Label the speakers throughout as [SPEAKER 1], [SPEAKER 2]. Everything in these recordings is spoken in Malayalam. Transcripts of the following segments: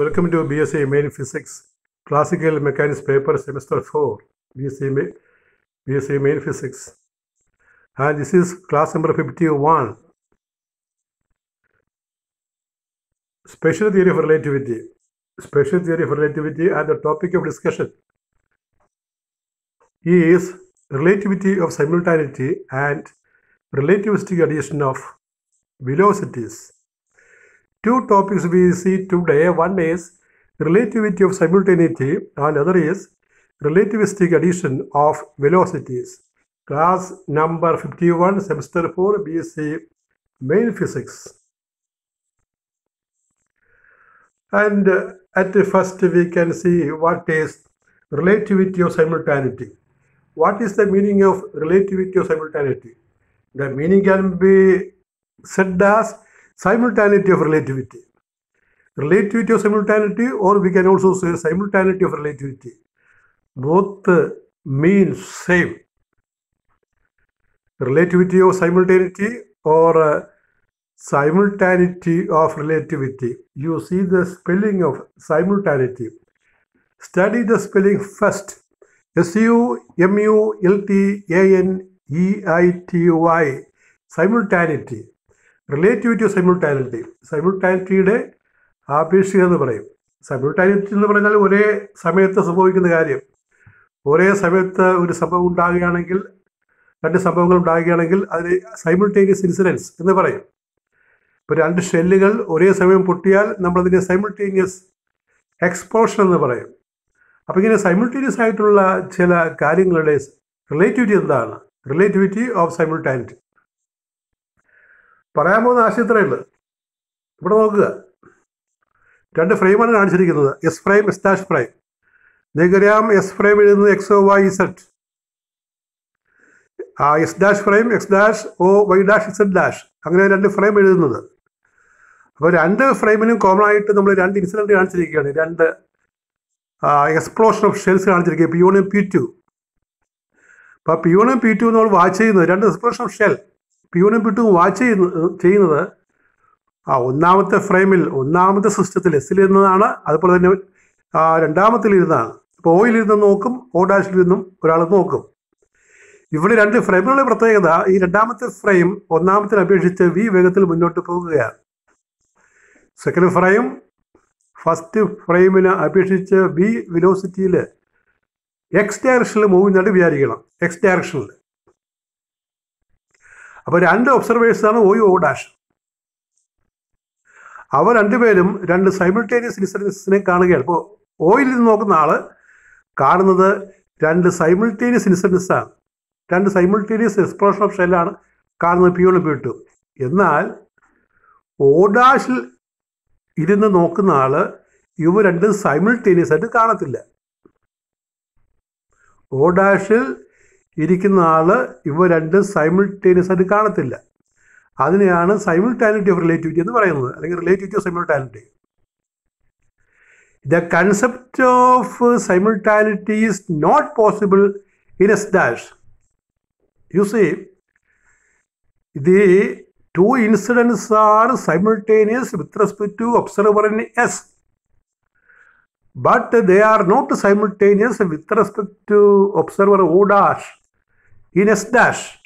[SPEAKER 1] Welcome to BSc Main Physics Classical Mechanics paper semester 4 BSc, BSc Main Physics and this is class number 51 Special Theory of Relativity Special Theory of Relativity and the topic of discussion is relativity of simultaneity and relativistic addition of velocities Two topics we see today. One is relativity of simultaneity and other is relativistic addition of velocities. Class number 51, semester 4, BSc Main Physics. And at first we can see what is relativity of simultaneity. What is the meaning of relativity of simultaneity? The meaning can be said as simultaneity of relativity. Relativity of simultaneity or we can also say simultaneity of relativity. Both mean same. Relativity of simultaneity or uh, simultaneity of relativity. You see the spelling of simultaneity. Study the spelling first. S-U-M-U-L-T-A-N-E-I-T-Y. Simultaneity. Relativity of simultaneity സൈമ്യൂട്ടാലിറ്റിയുടെ ആപേക്ഷിക എന്ന് പറയും സൈമ്യൂട്ടാലിറ്റി എന്ന് പറഞ്ഞാൽ ഒരേ സമയത്ത് സംഭവിക്കുന്ന കാര്യം ഒരേ സമയത്ത് ഒരു സംഭവം ഉണ്ടാകുകയാണെങ്കിൽ രണ്ട് സംഭവങ്ങൾ ഉണ്ടാകുകയാണെങ്കിൽ അതിന് സൈമിൾട്ടേനിയസ് ഇൻസിഡൻസ് എന്ന് പറയും ഇപ്പോൾ രണ്ട് ഷെല്ലുകൾ ഒരേ സമയം പൊട്ടിയാൽ നമ്മളതിനെ സൈമിൾട്ടേനിയസ് എക്സ്പ്ലോഷൻ എന്ന് പറയും അപ്പം ഇങ്ങനെ സൈമിൾട്ടേനിയസ് ആയിട്ടുള്ള ചില കാര്യങ്ങളുടെ റിലേറ്റിവിറ്റി എന്താണ് റിലേറ്റിവിറ്റി ഓഫ് സൈമിൾട്ടാനിറ്റി പറയാൻ പോകുന്ന ആശയം ഇത്രയേ ഉള്ളൂ ഇവിടെ നോക്കുക രണ്ട് ഫ്രെയിമാണ് കാണിച്ചിരിക്കുന്നത് S frame S dash frame നിങ്ങൾക്കറിയാം എസ് ഫ്രെയിം എഴുതുന്നത് എക്സ് ഒ വൈ ഇസെറ്റ് ആ S dash frame X dash O Y dash Z dash അങ്ങനെ രണ്ട് ഫ്രെയിം എഴുതുന്നത് അപ്പോൾ രണ്ട് ഫ്രെയിമിനും കോമൺ ആയിട്ട് നമ്മൾ രണ്ട് ഇൻസിഡൻറ്റ് കാണിച്ചിരിക്കുകയാണ് രണ്ട് എക്സ്പ്ലോഷൻ ഓഫ് ഷെൽസ് കാണിച്ചിരിക്കുക പി വണ്ണും പി ടു അപ്പോൾ പി വണ്ണും പി ടു നമ്മൾ വാച്ച് ചെയ്യുന്നത് രണ്ട് എക്സ്പ്ലോഷൻ ഓഫ് ഷെൽ പ്യൂണും പിട്ടും വാച്ച് ചെയ്യുന്ന ചെയ്യുന്നത് ആ ഒന്നാമത്തെ ഫ്രെയിമിൽ ഒന്നാമത്തെ സിസ്റ്റത്തിൽ എസ്സിലിരുന്നതാണ് അതുപോലെ തന്നെ രണ്ടാമത്തിലിരുന്നാണ് അപ്പോൾ ഓയിലിരുന്ന് നോക്കും ഓ ഡാഷിലിരുന്നും ഒരാൾ നോക്കും ഇവിടെ രണ്ട് ഫ്രെയിമുകളുടെ പ്രത്യേകത ഈ രണ്ടാമത്തെ ഫ്രെയിം ഒന്നാമത്തിന് അപേക്ഷിച്ച് വി വേഗത്തിൽ മുന്നോട്ട് പോകുകയാണ് സെക്കൻഡ് ഫ്രെയിം ഫസ്റ്റ് ഫ്രെയിമിന് അപേക്ഷിച്ച് വി വിലോസിറ്റിയിൽ എക്സ് ഡയറക്ഷനിൽ മൂവ് ചെയ്യുന്നുണ്ട് വിചാരിക്കണം എക്സ് ഡയറക്ഷനിൽ അപ്പൊ രണ്ട് ഒബ്സർവേഴ്സാണ് ഒ ഒ ഡാഷ് അവർ രണ്ടുപേരും രണ്ട് സൈമിൾട്ടേനിയസ് ഇൻസിഡൻസിനെ കാണുകയാണ് ഇപ്പോൾ ഓയിൽ നിന്ന് നോക്കുന്ന ആള് കാണുന്നത് രണ്ട് സൈമിൾട്ടേനിയസ് ആണ് രണ്ട് സൈമിൾട്ടേനിയസ് എക്സ്പ്ലോഷൻ ഓഫ് ഷെല്ലാണ് കാണുന്നത് പി ഒളി പി ടു എന്നാൽ ഓ ഡാഷിൽ ഇരുന്ന് നോക്കുന്ന ആള് ഇവ രണ്ടും സൈമിൾട്ടേനിയസ് ആയിട്ട് കാണത്തില്ല ഓ ഡാഷിൽ ഇരിക്കുന്ന ആൾ ഇവ രണ്ടും സൈമിൾട്ടേനിയസ് ആയിട്ട് കാണത്തില്ല അതിനെയാണ് സൈമിൾട്ടാനിറ്റി ഓഫ് റിലേറ്റിവിറ്റി എന്ന് പറയുന്നത് അല്ലെങ്കിൽ relativity of simultaneity the concept of simultaneity is not possible in S dash you see the two incidents are simultaneous with respect to observer in S but they are not simultaneous with respect to observer O dash in S dash.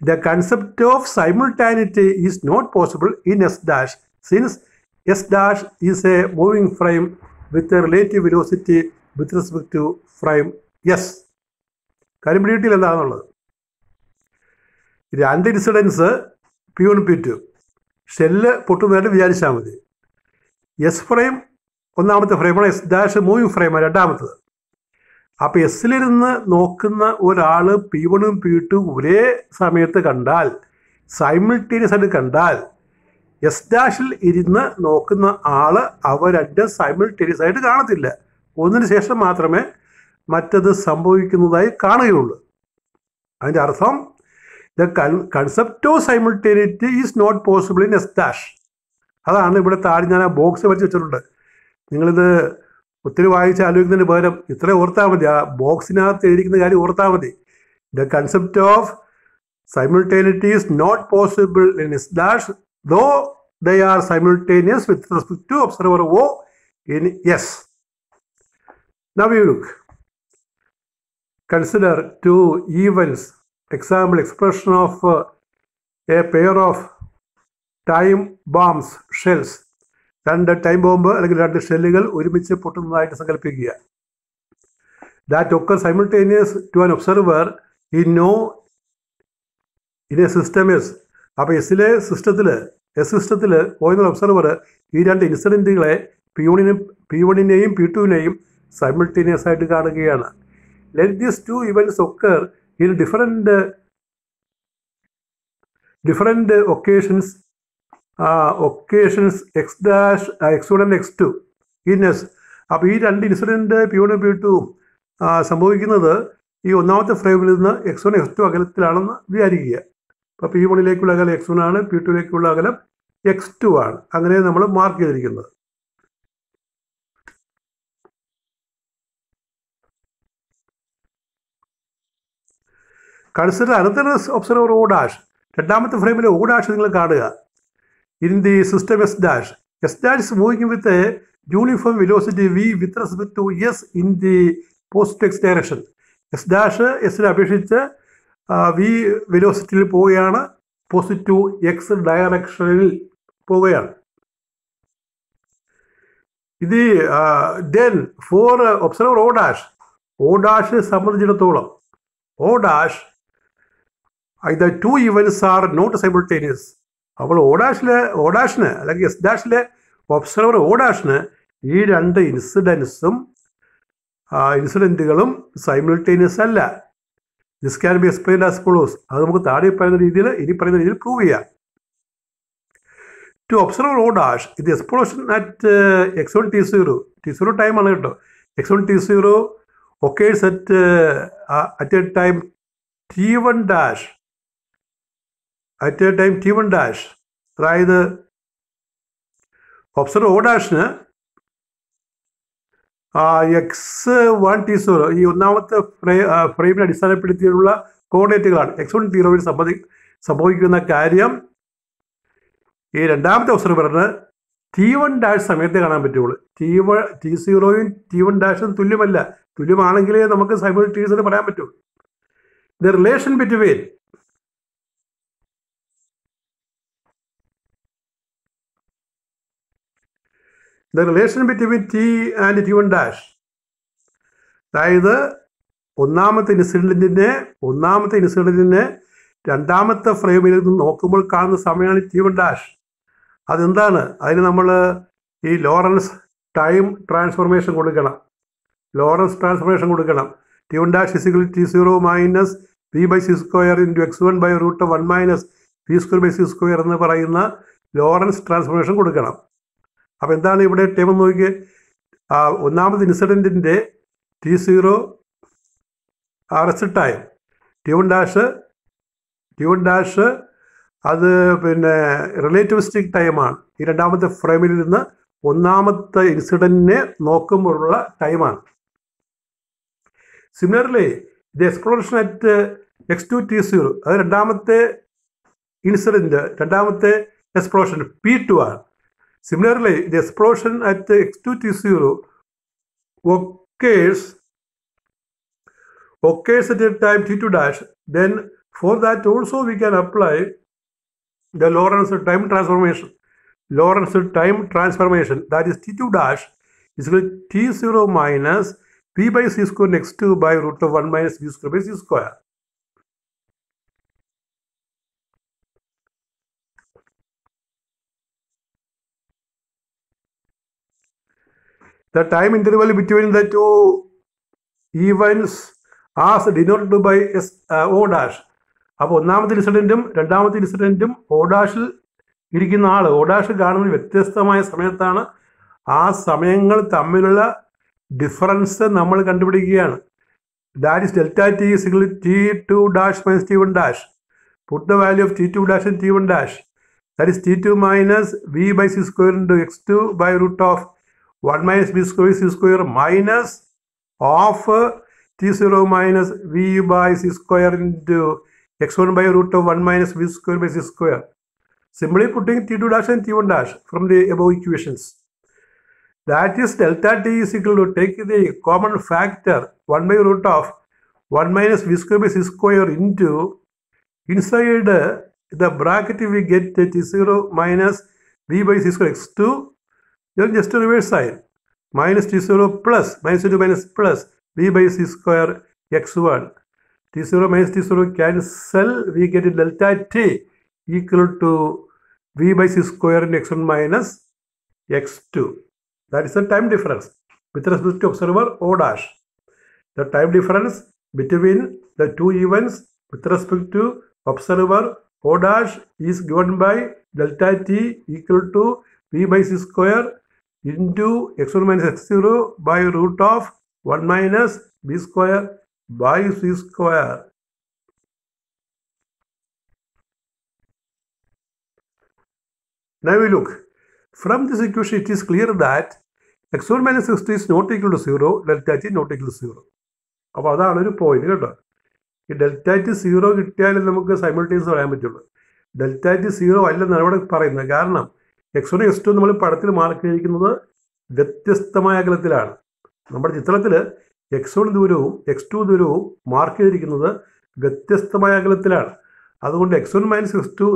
[SPEAKER 1] The concept of simultaneity is not possible in S dash since S dash is a moving frame with a relative velocity with respect to frame S. കാര്യം പിടികിട്ടിയില്ല എന്താണെന്നുള്ളത് രണ്ട് incidents P one P two shell പൊട്ടുന്നതായിട്ട് വിചാരിച്ചാൽ മതി എസ് ഫ്രെയിം ഒന്നാമത്തെ ഫ്രെയിമാണ് എസ് ഡാഷ് മൂവിങ് ഫ്രെയിമാണ് രണ്ടാമത്തത് അപ്പൊ എസ്സിലിരുന്ന് നോക്കുന്ന ഒരാൾ പി വണ്ണും പി ടു ഒരേ സമയത്ത് കണ്ടാൽ സൈമിൾട്ടേനിയസ് ആയിട്ട് കണ്ടാൽ എസ് ഡാഷിൽ ഇരുന്ന് നോക്കുന്ന ആൾ അവ രണ്ട് സൈമിൾട്ടേനിയസ് ആയിട്ട് കാണത്തില്ല ഒന്നിനു ശേഷം മാത്രമേ മറ്റത് സംഭവിക്കുന്നതായി കാണുകയുള്ളൂ അതിൻ്റെ അർത്ഥം the concept of simultaneity is not possible in S dash അതാണ് ഇവിടെ താഴെ ഞാൻ ആ ബോക്സ് വരച്ച് വെച്ചിട്ടുണ്ട് നിങ്ങളിത് ഒത്തിരി വായിച്ച് ആലോചിക്കുന്നതിന് പകരം ഇത്ര ഓർത്താൽ മതി ആ ബോക്സിനകത്ത് എഴുതിക്കുന്ന കാര്യം ഓർത്താൽ മതി the concept of simultaneity is not possible in dash though the are simultaneous with respect to observer O in S now you look consider two events example explosion of a pair of time bombs shells രണ്ട് ടൈം ബോംബ് അല്ലെങ്കിൽ രണ്ട് ഷെല്ലുകൾ ഒരുമിച്ച് പൊട്ടുന്നതായിട്ട് സങ്കല്പിക്കുക ദാറ്റ് ഒക്കെ simultaneous to an observer in no in a system S അപ്പോൾ എസിലെ സിസ്റ്റത്തിൽ എസ് സിസ്റ്റത്തിൽ പോയിരുന്ന ഒബ്സർവർ ഈ രണ്ട് ഇൻസിഡൻറ്റുകളെ പി യൂണിനും പി വണ്ണിനെയും പി ടുവിനെയും സൈമിൾട്ടേനിയസ് ആയിട്ട് കാണുകയാണ് let these two events occur in different different occasions occasions X dash X one and X two ഇന്നസ് അപ്പോൾ ഈ രണ്ട് incident P one P two സംഭവിക്കുന്നത് ഈ ഒന്നാമത്തെ ഫ്രെയിമിൽ നിന്ന് എക്സ് വൺ എക്സ് ടു അകലത്തിലാണെന്ന് വിചാരിക്കുക അപ്പോൾ പി വണ്ണിലേക്കുള്ള അകലം എക്സ് വൺ ആണ് പി ടുവിലേക്കുള്ള അകലം എക്സ് ടു ആണ് അങ്ങനെ നമ്മൾ മാർക്ക് ചെയ്തിരിക്കുന്നത് കൺസിഡർ അനന്തര ഒബ്സർവർ ഓ ഡാഷ് രണ്ടാമത്തെ ഫ്രെയിമിലെ ഓ ഡാഷ് നിങ്ങൾ കാണുക in the system S dash S dash moving with a uniform velocity V with respect to S in the post X direction S dash എസിനെ അപേക്ഷിച്ച് വി വിലോസിറ്റിയിൽ പോവുകയാണ് പോസിറ്റ് ടു എക്സ് ഡയറക്ഷനിൽ പോവുകയാണ് ഇത് then for observer O dash O dash സംബന്ധിച്ചിടത്തോളം O dash I the two events are not സൈബിൾ അപ്പോൾ ഓഡാഷിലെ ഓഡാഷിന് അല്ലെങ്കിൽ എസ് ഡാഷിലെ ഒബ്സർവർ ഓഡാഷിന് ഈ രണ്ട് ഇൻസിഡൻസും ഇൻസിഡൻറ്റുകളും സൈമിൾട്ടേനിയസ് അല്ല this can be explain as follows അത് നമുക്ക് താഴെ പറയുന്ന രീതിയിൽ ഇനി പറയുന്ന രീതിയിൽ പ്രൂവ് ചെയ്യാം ടു ഒബ്സർവർ ഓഡാഷ് ഇത് explosion at X one T zero T zero ടൈമാണ് കേട്ടോ X one T zero occurs at at a time T one dash at a time T one dash അതായത് ഒബ്സർവ് ഒ ഡാഷിന് എക്സ് വൺ ടി സീറോ ഈ ഒന്നാമത്തെ ഫ്രേ ഫ്രെയിമിനെ അടിസ്ഥാനപ്പെടുത്തിയുള്ള കോർഡിനേറ്റുകളാണ് എക്സ് വൺ സീറോയിൽ സംബന്ധി സംഭവിക്കുന്ന കാര്യം ഈ രണ്ടാമത്തെ പറഞ്ഞ് ടി വൺ ഡാഷ് സമയത്തെ കാണാൻ പറ്റുള്ളൂ ടി വൺ ടി സീറോയും ടി വൺ ഡാഷും തുല്യമല്ല തുല്യമാണെങ്കിലേ നമുക്ക് സൈമൾട്ടീസിന് പറയാൻ പറ്റൂ the relation between the relation between T and T one dash അതായത് ഒന്നാമത്തെ ഇൻസിഡൻറ്റിൻ്റെ ഒന്നാമത്തെ ഇൻസിഡൻറ്റിൻ്റെ രണ്ടാമത്തെ ഫ്രെയിമിൽ നിന്ന് നോക്കുമ്പോൾ കാണുന്ന സമയമാണ് ടി വൺ ഡാഷ് അതെന്താണ് അതിന് നമ്മൾ ഈ ലോറൻസ് ടൈം ട്രാൻസ്ഫോർമേഷൻ കൊടുക്കണം ലോറൻസ് ട്രാൻസ്ഫോർമേഷൻ കൊടുക്കണം T one dash is equal T zero minus V by C square into X one by root one minus V square by C square എന്ന് പറയുന്ന ലോറൻസ് ട്രാൻസ്ഫോർമേഷൻ കൊടുക്കണം അപ്പോൾ എന്താണ് ഇവിടെ ടേബിൾ നോക്കിയേ ഒന്നാമത് ഇൻസിഡൻറ്റിൻ്റെ T zero rest time T one dash T one dash അത് പിന്നെ റിലേറ്റിവിസ്റ്റിക് ടൈമാണ് ഈ രണ്ടാമത്തെ ഫ്രെയിമിൽ നിന്ന് ഒന്നാമത്തെ ഇൻസിഡൻറ്റിനെ നോക്കുമ്പോഴുള്ള ടൈമാണ് similarly the explosion at X two T zero അത് രണ്ടാമത്തെ ഇൻസിഡൻറ്റ് രണ്ടാമത്തെ എക്സ്പ്ലോഷൻ പി ടു ആണ് Similarly, the explosion at x2t0 occurs, occurs at the time t2 dash, then for that also we can apply the Lorentz time transformation. Lorentz time transformation that is t2 dash is equal to t0 minus p by c square next to by root of 1 minus v square by c square. The time interval between the two events as denoted by S, uh, O dash. അപ്പോൾ ഒന്നാമത്തെ ഇൻസിഡൻറ്റും രണ്ടാമത്തെ ഇൻസിഡൻറ്റും ഒ ഡാഷിൽ ഇരിക്കുന്ന ആൾ ഒ ഡാഷിൽ കാണുന്ന വ്യത്യസ്തമായ സമയത്താണ് ആ സമയങ്ങൾ തമ്മിലുള്ള ഡിഫറൻസ് നമ്മൾ കണ്ടുപിടിക്കുകയാണ് that is delta T equal T two dash minus T one dash put the value of T two dash and T one dash that is T two minus V by C square into X two by root of 1 minus b square is c square minus of uh, t0 minus v by c square into x1 by root of 1 minus v square by c square. Simply putting t2 dash and t1 dash from the above equations. That is delta t is equal to take the common factor 1 by root of 1 minus v square by c square into inside the bracket we get t0 minus v by c square x2 then just reverse sign minus t0 plus minus t2 minus plus v by c square x1 t0 minus t0 cancel we get delta t equal to v by c square in x1 minus x2 that is the time difference with respect to observer o dash the time difference between the two events with respect to observer O dash is given by delta t equal to V by c square into X one minus X zero by root of one minus B square by C square Now we look. From this equation, it is clear that x1 minus x2 is not equal to 0, delta t is not equal to 0. അപ്പോൾ അതാണ് ഒരു പോയിന്റ് കേട്ടോ ഈ ഡെൽറ്റ ടി സീറോ കിട്ടിയാലും നമുക്ക് സൈമിൾട്ടേൻസ് പറയാൻ പറ്റുള്ളൂ ഡെൽറ്റ ടി സീറോ അല്ലെന്നാണ് ഇവിടെ പറയുന്നത് കാരണം എക്സ് വൺ എക്സ് ടു നമ്മൾ പടത്തിൽ മാറിക്കഴിക്കുന്നത് വ്യത്യസ്തമായ അകലത്തിലാണ് നമ്മുടെ ചിത്രത്തിൽ എക്സ് വൺ ദൂരവും എക്സ് ടു ദൂരവും മാർക്ക് ചെയ്തിരിക്കുന്നത് വ്യത്യസ്തമായ അകലത്തിലാണ് അതുകൊണ്ട് X one minus X two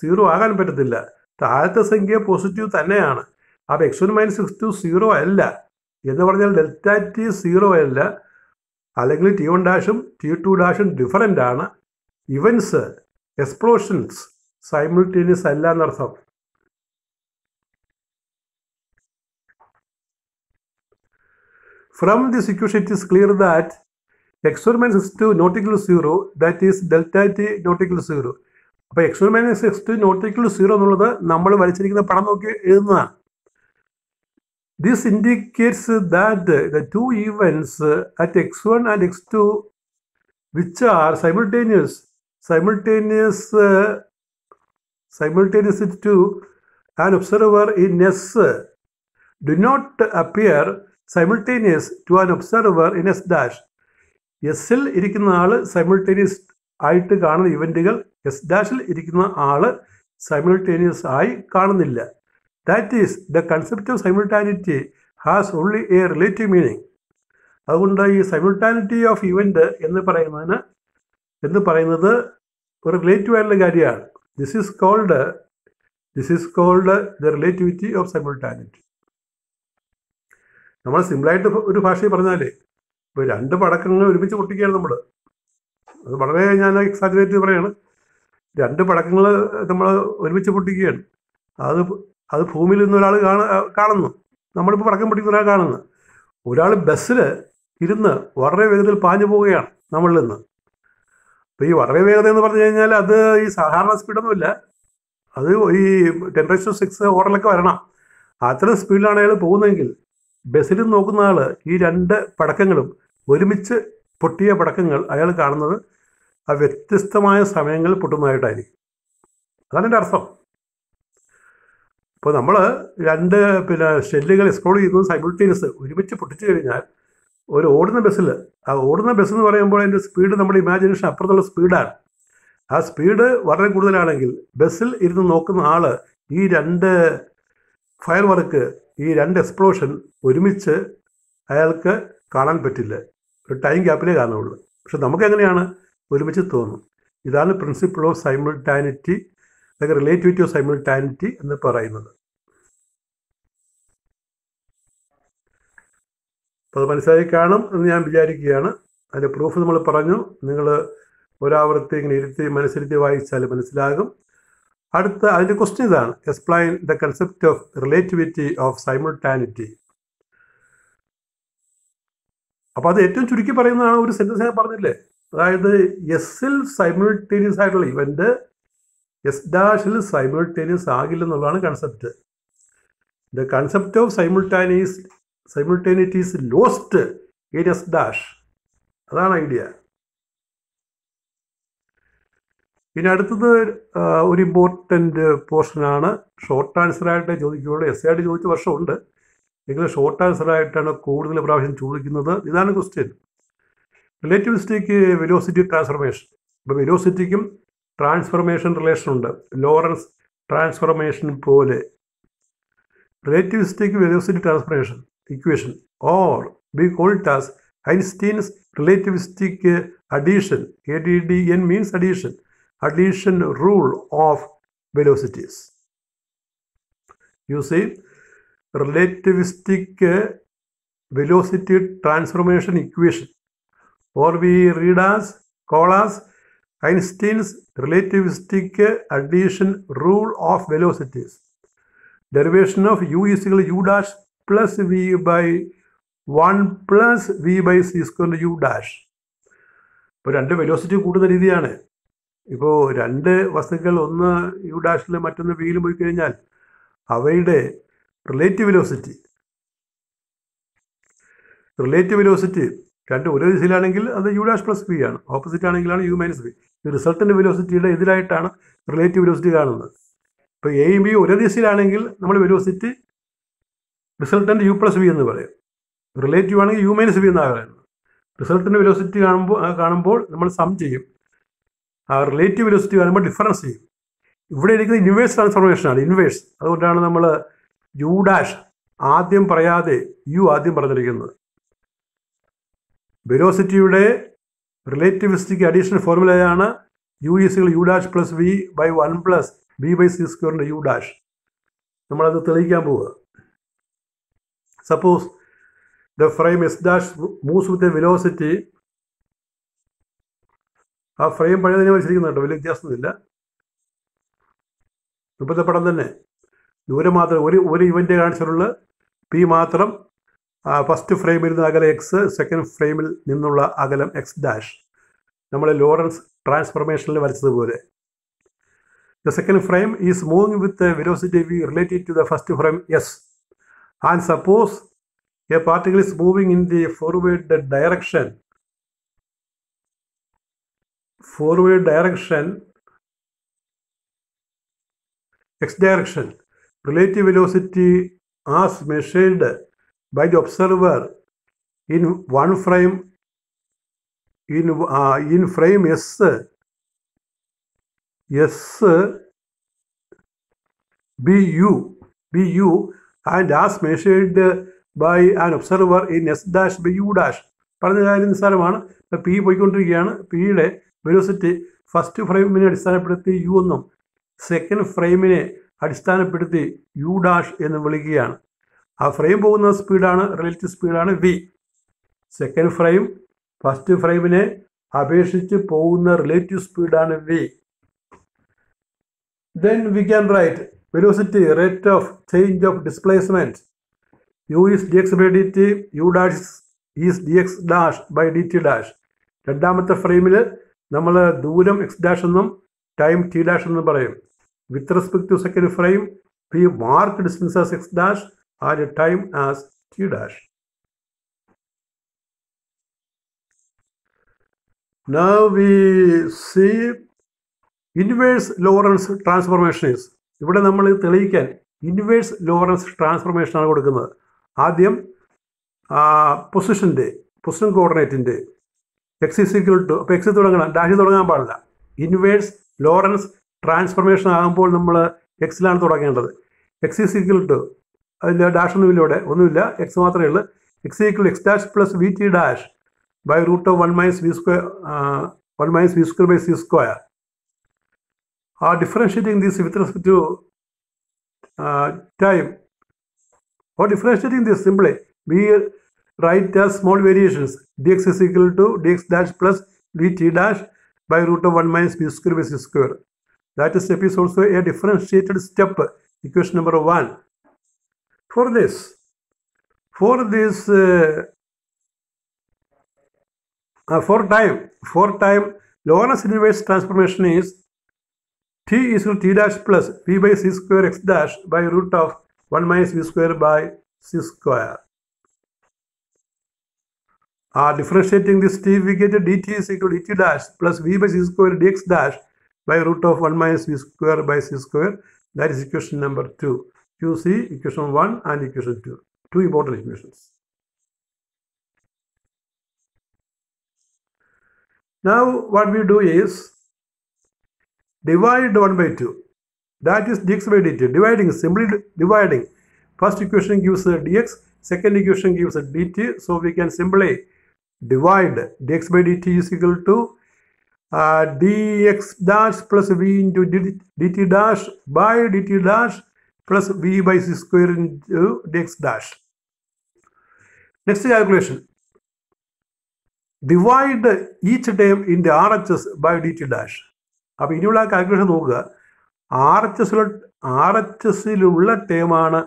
[SPEAKER 1] zero ആകാൻ പറ്റത്തില്ല താഴത്തെ സംഖ്യ പോസിറ്റീവ് തന്നെയാണ് അപ്പോൾ X one minus X two zero അല്ല എന്ന് പറഞ്ഞാൽ ഡെൽറ്റ ടി സീറോ അല്ല അല്ലെങ്കിൽ ടി വൺ ഡാഷും ടി ടു ഡാഷും ഡിഫറൻ്റ് ആണ് ഇവൻസ് എക്സ്പ്ലോഷൻസ് സൈമിൾട്ടേനിയസ് അല്ല എന്നർത്ഥം From this equation, it is clear that experiment is to not equal to 0, that is delta t not equal to 0. അപ്പോൾ experiment is X two not equal zero എന്നുള്ളത് നമ്മൾ വരച്ചിരിക്കുന്ന പടം നോക്കി എഴുതുന്നതാണ് this indicates that the two events at X one and X two which are simultaneous simultaneous simultaneous to an observer in S do not appear simultaneous to an observer in S dash എസ്സിൽ ഇരിക്കുന്ന ആൾ സൈമിൾട്ടേനിയസ് ആയിട്ട് കാണുന്ന ഇവൻറ്റുകൾ എസ് ഡാഷിൽ ഇരിക്കുന്ന ആൾ സൈമിൾട്ടേനിയസ് ആയി കാണുന്നില്ല that is the concept of simultaneity has only a relative meaning അതുകൊണ്ട് ഈ സൈമിൾട്ടാനിറ്റി ഓഫ് ഇവൻറ്റ് എന്ന് പറയുന്നതിന് എന്ന് പറയുന്നത് ഒരു റിലേറ്റീവ് ആയിട്ടുള്ള കാര്യമാണ് this is called this is called the relativity of simultaneity നമ്മൾ സിമ്പിളായിട്ട് ഒരു ഭാഷയിൽ പറഞ്ഞാലേ ഇപ്പോൾ രണ്ട് പടക്കങ്ങൾ ഒരുമിച്ച് പൊട്ടിക്കുകയാണ് നമ്മൾ അത് വളരെ ഞാൻ എക്സാജുറേറ്റ് പറയാണ് രണ്ട് പടക്കങ്ങൾ നമ്മൾ ഒരുമിച്ച് പൊട്ടിക്കുകയാണ് അത് അത് ഭൂമിയിൽ നിന്ന് ഒരാൾ കാണുന്നു നമ്മളിപ്പോൾ പടക്കം പൊട്ടിക്കുന്ന ഒരാൾ കാണുന്നു ഒരാൾ ബസ്സിൽ ഇരുന്ന് വളരെ വേഗത്തിൽ പാഞ്ഞു പോവുകയാണ് നമ്മളിൽ നിന്ന് അപ്പോൾ ഈ വളരെ വേഗത എന്ന് പറഞ്ഞു കഴിഞ്ഞാൽ അത് ഈ സാധാരണ സ്പീഡൊന്നുമില്ല അത് ഈ ടെൻ ടു സിക്സ് ഓർഡറിലൊക്കെ വരണം അത്ര സ്പീഡിലാണ് അയാൾ പോകുന്നതെങ്കിൽ ബസിൽ നോക്കുന്ന ആൾ ഈ രണ്ട് പടക്കങ്ങളും ഒരുമിച്ച് പൊട്ടിയ പടക്കങ്ങൾ അയാൾ കാണുന്നത് ആ വ്യത്യസ്തമായ സമയങ്ങളിൽ പൊട്ടുന്നതായിട്ടായിരിക്കും അതാണ് എൻ്റെ അർത്ഥം ഇപ്പോൾ നമ്മൾ രണ്ട് പിന്നെ ഷെല്ലുകൾ എക്സ്പ്ലോർ ചെയ്യുന്നത് സൈമിൾട്ടേനിയസ് ഒരുമിച്ച് പൊട്ടിച്ചു കഴിഞ്ഞാൽ ഒരു ഓടുന്ന ബസ്സിൽ ആ ഓടുന്ന ബസ് എന്ന് പറയുമ്പോൾ അതിൻ്റെ സ്പീഡ് നമ്മുടെ ഇമാജിനേഷൻ അപ്പുറത്തുള്ള സ്പീഡാണ് ആ സ്പീഡ് വളരെ കൂടുതലാണെങ്കിൽ ബസ്സിൽ ഇരുന്ന് നോക്കുന്ന ആൾ ഈ രണ്ട് ഫയർ വർക്ക് ഈ രണ്ട് എക്സ്പ്ലോഷൻ ഒരുമിച്ച് അയാൾക്ക് കാണാൻ പറ്റില്ല ഒരു ടൈം ഗ്യാപ്പിലേ കാണുള്ളൂ പക്ഷെ നമുക്ക് എങ്ങനെയാണ് ഒരുമിച്ച് തോന്നും ഇതാണ് പ്രിൻസിപ്പിൾ ഓഫ് സൈമിൾട്ടാനിറ്റി അല്ലെങ്കിൽ റിലേറ്റിവിറ്റി ഓഫ് സൈമിൾട്ടാനിറ്റി എന്ന് പറയുന്നത് അപ്പോൾ അത് മനസ്സിലായി കാണും എന്ന് ഞാൻ വിചാരിക്കുകയാണ് അതിൻ്റെ പ്രൂഫ് നമ്മൾ പറഞ്ഞു നിങ്ങൾ ഒരാവർത്തി ഇങ്ങനെ ഇരുത്തി മനസ്സിരുത്തി വായിച്ചാൽ മനസ്സിലാകും അടുത്ത അതിൻ്റെ ക്വസ്റ്റ്യൻ ഇതാണ് explain the concept of relativity of simultaneity അപ്പോൾ അത് ഏറ്റവും ചുരുക്കി പറയുന്നതാണ് ഒരു സെൻറ്റൻസ് ഞാൻ പറഞ്ഞില്ലേ അതായത് എസ്സിൽ സൈമിൾട്ടേനിയസ് ആയിട്ടുള്ള ഇവൻ്റ് എസ് ഡാഷിൽ സൈമിൾട്ടേനിയസ് ആകില്ല എന്നുള്ളതാണ് concept the concept of simultaneous simultaneities lost in S dash അതാണ് ഐഡിയ ഇനി അടുത്തത് ഒരു ഇമ്പോർട്ടൻ്റ് പോർഷനാണ് ഷോർട്ട് ആൻസറായിട്ട് ചോദിക്കുകയുള്ളൂ എസ് ആയിട്ട് ചോദിച്ച വർഷമുണ്ട് എങ്കിലും ഷോർട്ട് ആൻസറായിട്ടാണ് കൂടുതൽ പ്രാവശ്യം ചോദിക്കുന്നത് ഇതാണ് ക്വസ്റ്റ്യൻ റിലേറ്റിവിസ്റ്റിക്ക് വെലോസിറ്റി ട്രാൻസ്ഫർമേഷൻ ഇപ്പോൾ വെലോസിറ്റിക്കും ട്രാൻസ്ഫർമേഷൻ റിലേഷൻ ഉണ്ട് ലോറൻസ് ട്രാൻസ്ഫർമേഷൻ പോലെ relativistic velocity transformation equation or be called as Einstein's relativistic addition A D D N means addition addition rule of velocities. You see, relativistic velocity transformation equation or we read as, call as Einstein's relativistic addition rule of velocities. Derivation of u is equal to u dash plus v by 1 plus v by c square u dash. ഇപ്പോൾ രണ്ട് വെലോസിറ്റി കൂടുന്ന രീതിയാണ് ഇപ്പോൾ രണ്ട് വസ്തുക്കൾ ഒന്ന് യു ഡാഷിൽ മറ്റൊന്ന് ബിയിൽ പോയി കഴിഞ്ഞാൽ അവയുടെ റിലേറ്റീവ് വെലോസിറ്റി റിലേറ്റീവ് വെലോസിറ്റി രണ്ട് ഒരേ ദിശയിലാണെങ്കിൽ അത് യു ഡാഷ് പ്ലസ് വി ആണ് ഓപ്പോസിറ്റ് ആണെങ്കിലാണ് യു മൈനസ് വി റിസൾട്ടിൻ്റെ വെലോസിറ്റിയുടെ എതിരായിട്ടാണ് റിലേറ്റീവ് വെലോസിറ്റി കാണുന്നത് ഇപ്പോൾ എയും ബി ഒരേ ദിശയിലാണെങ്കിൽ നമ്മൾ velocity resultant U plus V എന്ന് പറയും റിലേറ്റീവ് ആണെങ്കിൽ യു മൈനസ് വി എന്നാണ് പറയുന്നത് റിസൾട്ടിൻ്റെ വെലോസിറ്റി കാണുമ്പോൾ കാണുമ്പോൾ നമ്മൾ സം ചെയ്യും ആ റിലേറ്റീവ് വെലോസിറ്റി വരുമ്പോൾ ഡിഫറൻസ് ചെയ്യും ഇവിടെ ഇരിക്കുന്ന ഇൻവേഴ്സ് ട്രാൻസ്ഫോർമേഷനാണ് ഇൻവേഴ്സ് അതുകൊണ്ടാണ് നമ്മൾ യു ഡാഷ് ആദ്യം പറയാതെ യു ആദ്യം പറഞ്ഞിരിക്കുന്നത് വെലോസിറ്റിയുടെ റിലേറ്റിവിസ്റ്റിക് അഡീഷണൽ ഫോർമുലയാണ് U is U dash plus V by one plus B by C സ്ക്വയറിൻ്റെ യു ഡാഷ് നമ്മളത് തെളിയിക്കാൻ പോവുക suppose the frame S dash moves with a velocity ആ ഫ്രെയിം പഴയതിനെ വലിച്ചിരിക്കുന്നത് കേട്ടോ വലിയ വ്യത്യാസമൊന്നുമില്ല ഇപ്പോഴത്തെ പടം തന്നെ ദൂരം മാത്രം ഒരു ഒരു ഇവൻ്റ് കാണിച്ചിട്ടുള്ള പി മാത്രം ഫസ്റ്റ് ഫ്രെയിമിൽ നിന്ന് അകലെ എക്സ് സെക്കൻഡ് ഫ്രെയിമിൽ നിന്നുള്ള അകലം എക്സ് ഡാഷ് നമ്മൾ ലോറൻസ് ട്രാൻസ്ഫർമേഷനിൽ വരച്ചതുപോലെ the second frame is moving with velocity V related to the first frame S and suppose a particle is moving in the forward direction forward direction, x direction. Relative velocity as measured by the observer in one frame in, uh, in frame S, S, BU, BU and as measured by an observer in S dash BU dash പറഞ്ഞ p poi kondirikkana p ide velocity first ഫ്രെയിമിനെ അടിസ്ഥാനപ്പെടുത്തി യു എന്നും സെക്കൻഡ് ഫ്രെയിമിനെ അടിസ്ഥാനപ്പെടുത്തി യു ഡാഷ് എന്ന് വിളിക്കുകയാണ് ആ ഫ്രെയിം പോകുന്ന സ്പീഡാണ് റിലേറ്റീവ് സ്പീഡാണ് വി സെക്കൻഡ് ഫ്രെയിം ഫസ്റ്റ് ഫ്രെയിമിനെ അപേക്ഷിച്ച് പോകുന്ന റിലേറ്റീവ് സ്പീഡാണ് V then we can write velocity rate of change of displacement U is D X by D T U dash is D X dash by D T dash രണ്ടാമത്തെ ഫ്രെയിമിൽ നമ്മൾ ദൂരം എക്സ് ഡാഷ് എന്നും ടൈം ടി ഡാഷ് എന്നും പറയും with respect to second frame we mark distance as X dash and time as T dash we we inverse Lorentz transformations ഇവിടെ നമ്മൾ തെളിയിക്കാൻ ഇൻവേഴ്സ് ലോറൻസ് ട്രാൻസ്ഫോർമേഷനാണ് കൊടുക്കുന്നത് ആദ്യം പൊസിഷൻ്റെ പൊസിഷൻ കോർഡിനേറ്റിൻ്റെ എക്സ് ഇസിക്വൽ ടു അപ്പോൾ എക്സ് തുടങ്ങണം ഡാഷ് തുടങ്ങാൻ പാടില്ല ഇൻവേഴ്സ് ലോറൻസ് ട്രാൻസ്ഫർമേഷൻ ആകുമ്പോൾ നമ്മൾ എക്സിലാണ് തുടങ്ങേണ്ടത് എക്സ് ഇസിക്വൽ ടു അതിൽ ഡാഷ് ഒന്നുമില്ല ഇവിടെ ഒന്നുമില്ല എക്സ് മാത്രമേ ഉള്ളൂ X equal X dash plus V T dash by root of one minus V square one minus V square by C square ആ differentiating these with respect to time oh differentiating these simply we write the small variations dx is equal to dx dash plus dt dash by root of 1 minus b square by c square. That step is also a differentiated step, equation number 1. For this, for this, uh, uh, for time, for time, Lorentz inverse transformation is t is equal to t dash plus v by c square x dash by root of 1 minus v square by c square uh, differentiating this t we get a dt is equal to dt dash plus v by c square dx dash by root of 1 minus v square by c square that is equation number 2 you see equation 1 and equation 2 two important equations now what we do is divide 1 by 2 that is dx by dt dividing simply dividing first equation gives a dx second equation gives a dt so we can simply divide dx by dt is equal to uh, dx dash plus v into dt dash by dt dash plus v by c square into dx dash. Next calculation. Divide each time ഇൻ്റെ R H S by D T dash അപ്പോൾ ഇനിയുള്ള കാൽക്കുലേഷൻ നോക്കുക ആർ എച്ച് എസിലുള്ള ആർ എച്ച് എസിലുള്ള ടേമാണ്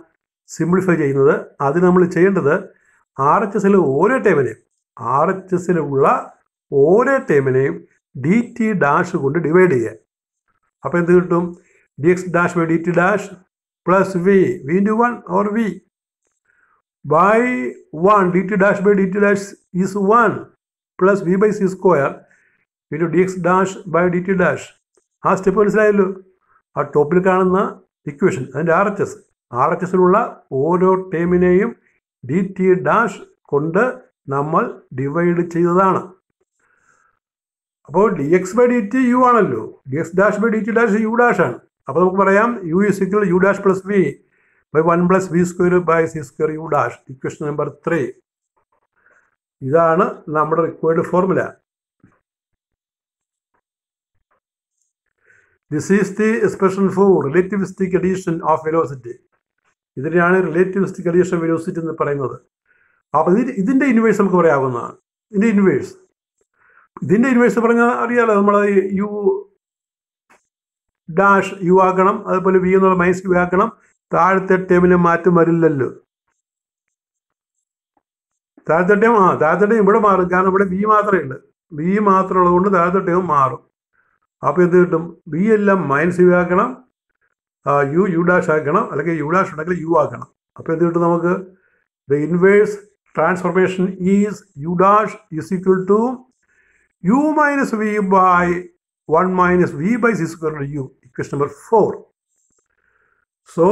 [SPEAKER 1] സിംപ്ലിഫൈ ചെയ്യുന്നത് അത് നമ്മൾ ചെയ്യേണ്ടത് ആർ എച്ച് എസിലെ ഓരോ ടേമിനെയും ആർ എച്ച് എസിലുള്ള ഓരോ ടേമിനെയും ഡി ടി ഡാഷ് കൊണ്ട് ഡിവൈഡ് ചെയ്യുക അപ്പോൾ എന്ത് കിട്ടും D X dash by D T dash plus V V into one or V by one D T dash by D T dash is one plus V by C square into D X dash by D T dash ആ സ്റ്റെപ്പ് മനസ്സിലായല്ലോ ആ ടോപ്പിൽ കാണുന്ന ഇക്വേഷൻ അതിൻ്റെ R H S R H എസിലുള്ള ഓരോ ടേമിനെയും ഡി ടി ഡാഷ് കൊണ്ട് നമ്മൾ ഡിവൈഡ് ചെയ്തതാണ് അപ്പോൾ D X by D T U ആണല്ലോ D X dash by D T dash U dash ആണ് അപ്പോൾ നമുക്ക് പറയാം U is equal U dash plus V by one plus V square by C square U dash equation number three ഇതാണ് നമ്മുടെ required formula this is the expression for relativistic addition of velocity ഇതിനെയാണ് റിലേറ്റീവിസ്റ്റിക് അഡീഷൻ വെലോസിറ്റി എന്ന് പറയുന്നത് അപ്പം ഇത് ഇതിൻ്റെ ഇൻവേഴ്സ് നമുക്ക് പറയാവുന്നതാണ് ഇതിൻ്റെ ഇൻവേഴ്സ് ഇതിൻ്റെ ഇൻവേഴ്സ് പറഞ്ഞാൽ അറിയാലോ നമ്മൾ യു ഡാഷ് യു ആക്കണം അതുപോലെ വി എന്നുള്ള മൈനസ് യു ആക്കണം താഴത്തെ ടേമിൽ മാറ്റം വരില്ലല്ലോ താഴത്തെ ടേം ആ താഴത്തെ ടേം ഇവിടെ മാറും കാരണം ഇവിടെ വി മാത്രമേ ഉള്ളൂ വി മാത്രം ഉള്ളതുകൊണ്ട് താഴത്തെ ടേം മാറും അപ്പോൾ എന്ത് കിട്ടും വി എല്ലാം മൈനസ് യു ആക്കണം യു യു ഡാഷ് ആക്കണം അല്ലെങ്കിൽ യു ഡാഷ് ഉണ്ടെങ്കിൽ യു ആക്കണം അപ്പോൾ എന്ത് കിട്ടും നമുക്ക് the inverse transformation is u dash is equal to u minus v by 1 minus v by c square u equation number 4 so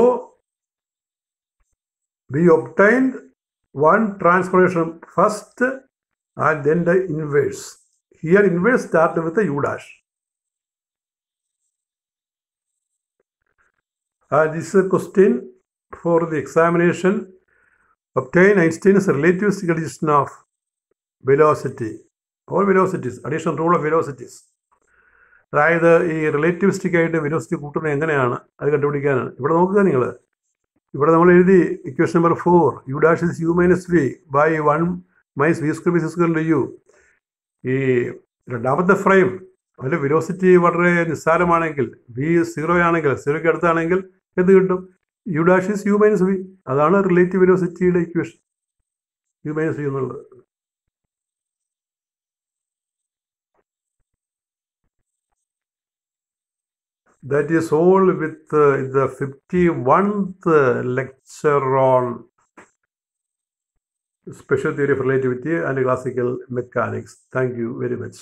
[SPEAKER 1] we obtained one transformation first and then the inverse here inverse start with the u dash and uh, this is a question for the examination obtain Einstein's relative suggestion of velocity all velocities additional rule of velocities അതായത് ഈ റിലേറ്റിവിസ്റ്റിക് ആയിട്ട് വെലോസിറ്റി കൂട്ടുന്നത് എങ്ങനെയാണ് അത് കണ്ടുപിടിക്കാനാണ് ഇവിടെ നോക്കുക നിങ്ങൾ ഇവിടെ നമ്മൾ എഴുതി equation number four U dash is U minus V by one minus V square B square to U ഈ രണ്ടാമത്തെ ഫ്രെയിം അതിൽ വെലോസിറ്റി വളരെ നിസ്സാരമാണെങ്കിൽ വി സീറോ ആണെങ്കിൽ സീറോയ്ക്ക് അടുത്താണെങ്കിൽ എന്ത് കിട്ടും u dash is U minus V അതാണ് റിലേറ്റീവ് വെലോസിറ്റിയുടെ ഇക്വേഷൻ u minus വി എന്നുള്ളത് that is all with uh, the 51st lecture on special theory of relativity and classical mechanics. Thank you very much.